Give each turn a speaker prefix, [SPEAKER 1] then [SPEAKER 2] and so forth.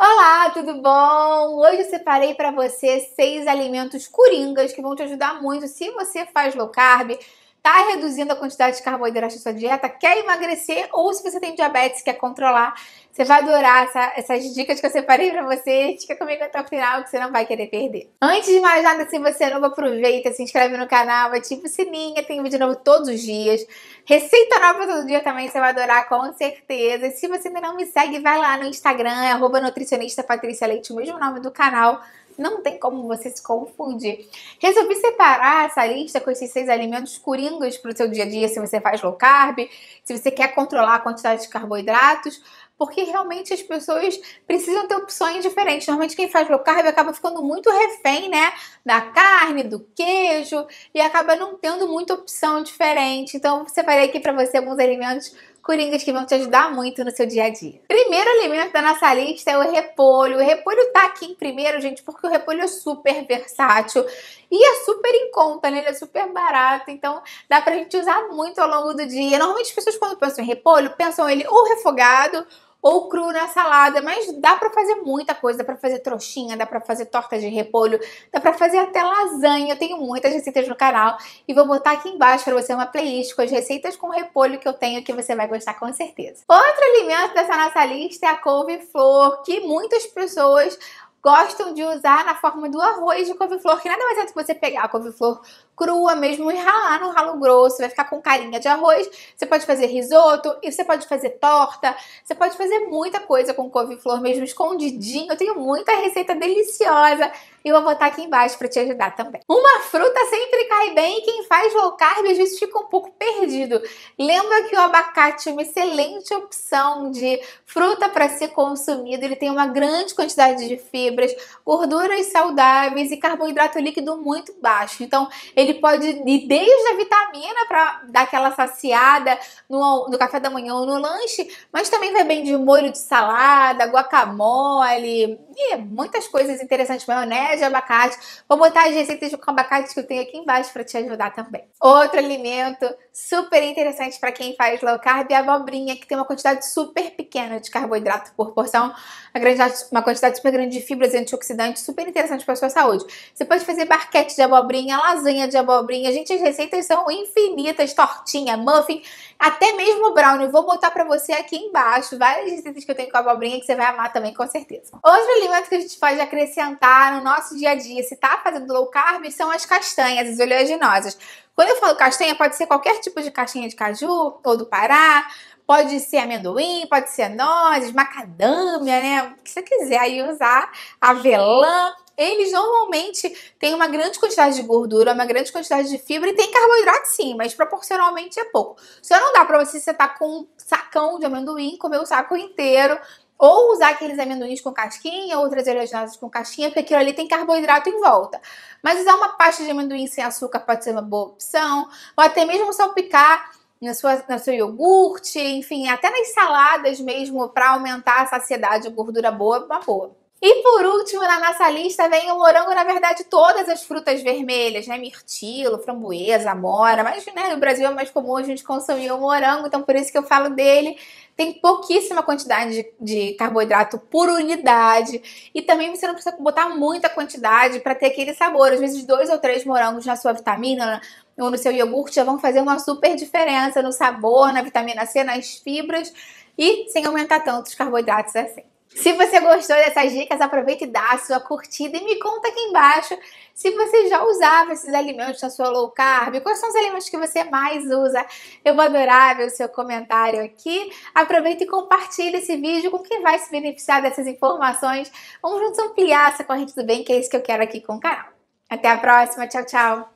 [SPEAKER 1] Olá, tudo bom? Hoje eu separei para você seis alimentos coringas que vão te ajudar muito se você faz low carb, Tá reduzindo a quantidade de carboidrato na sua dieta, quer emagrecer ou se você tem diabetes, quer controlar, você vai adorar essa, essas dicas que eu separei para você. Fica comigo até o final que você não vai querer perder. Antes de mais nada, se você é novo, aproveita, se inscreve no canal, ativa o sininho, tem vídeo novo todos os dias. Receita nova todo dia também, você vai adorar com certeza. E se você ainda não me segue, vai lá no Instagram, é arroba nutricionista Patrícia Leite, o mesmo nome do canal não tem como você se confundir. Resolvi separar essa lista com esses seis alimentos coringas para o seu dia a dia, se você faz low carb, se você quer controlar a quantidade de carboidratos, porque realmente as pessoas precisam ter opções diferentes. Normalmente quem faz low carb acaba ficando muito refém, né, da carne, do queijo e acaba não tendo muita opção diferente. Então, eu separei aqui para você alguns alimentos coringas que vão te ajudar muito no seu dia a dia. Primeiro alimento da nossa lista é o repolho. O repolho tá aqui em primeiro, gente, porque o repolho é super versátil e é super em conta, né? Ele é super barato, então dá pra gente usar muito ao longo do dia. Normalmente as pessoas quando pensam em repolho, pensam ele ou refogado ou cru na salada, mas dá para fazer muita coisa, dá para fazer trouxinha, dá para fazer torta de repolho, dá para fazer até lasanha. Eu tenho muitas receitas no canal e vou botar aqui embaixo para você uma playlist com as receitas com repolho que eu tenho que você vai gostar com certeza. Outro alimento dessa nossa lista é a couve-flor, que muitas pessoas gostam de usar na forma do arroz de couve-flor, que nada mais é do que você pegar a couve-flor crua mesmo e ralar no ralo grosso, vai ficar com carinha de arroz. Você pode fazer risoto, e você pode fazer torta, você pode fazer muita coisa com couve-flor mesmo escondidinho. Eu tenho muita receita deliciosa e vou botar aqui embaixo para te ajudar também. Uma fruta sempre cai bem e quem faz low carb às vezes fica um pouco perdido. Lembra que o abacate é uma excelente opção de fruta para ser consumido, ele tem uma grande quantidade de fibras, gorduras saudáveis e carboidrato líquido muito baixo. Então, ele ele pode ir desde a vitamina para dar aquela saciada no, no café da manhã ou no lanche, mas também vai bem de molho de salada, guacamole e muitas coisas interessantes, maionese, abacate. Vou botar as receitas com abacate que eu tenho aqui embaixo para te ajudar também. Outro alimento super interessante para quem faz low carb, é a abobrinha, que tem uma quantidade super pequena de carboidrato por porção, uma quantidade super grande de fibras e antioxidantes, super interessante para sua saúde. Você pode fazer barquete de abobrinha, lasanha de abobrinha, gente, as receitas são infinitas, tortinha, muffin, até mesmo brownie. Vou botar para você aqui embaixo várias receitas que eu tenho com abobrinha que você vai amar também, com certeza. Outro alimento que a gente pode acrescentar no nosso dia a dia, se tá fazendo low carb, são as castanhas, as oleaginosas. Quando eu falo castanha, pode ser qualquer tipo de castanha de caju ou do Pará, pode ser amendoim, pode ser nozes, macadâmia, né? O que você quiser aí usar, avelã. Eles normalmente têm uma grande quantidade de gordura, uma grande quantidade de fibra e tem carboidrato sim, mas proporcionalmente é pouco. Só não dá para você tá com um sacão de amendoim, comer o um saco inteiro, ou usar aqueles amendoins com casquinha, outras oleaginosas com casquinha, porque aquilo ali tem carboidrato em volta. Mas usar uma pasta de amendoim sem açúcar pode ser uma boa opção, ou até mesmo salpicar na sua, no seu iogurte, enfim, até nas saladas mesmo, para aumentar a saciedade, a gordura boa, é uma boa. E por último, na nossa lista vem o morango, na verdade, todas as frutas vermelhas, né? Mirtilo, framboesa, amora, mas né, no Brasil é mais comum a gente consumir o morango, então por isso que eu falo dele tem pouquíssima quantidade de, de carboidrato por unidade e também você não precisa botar muita quantidade para ter aquele sabor. Às vezes, dois ou três morangos na sua vitamina ou no seu iogurte já vão fazer uma super diferença no sabor, na vitamina C, nas fibras e sem aumentar tanto os carboidratos assim. Se você gostou dessas dicas, aproveite e dá a sua curtida e me conta aqui embaixo se você já usava esses alimentos na sua low carb, quais são os alimentos que você mais usa. Eu vou adorar ver o seu comentário aqui. Aproveite e compartilhe esse vídeo com quem vai se beneficiar dessas informações. Vamos juntos ampliar essa corrente do bem, que é isso que eu quero aqui com o canal. Até a próxima, tchau, tchau!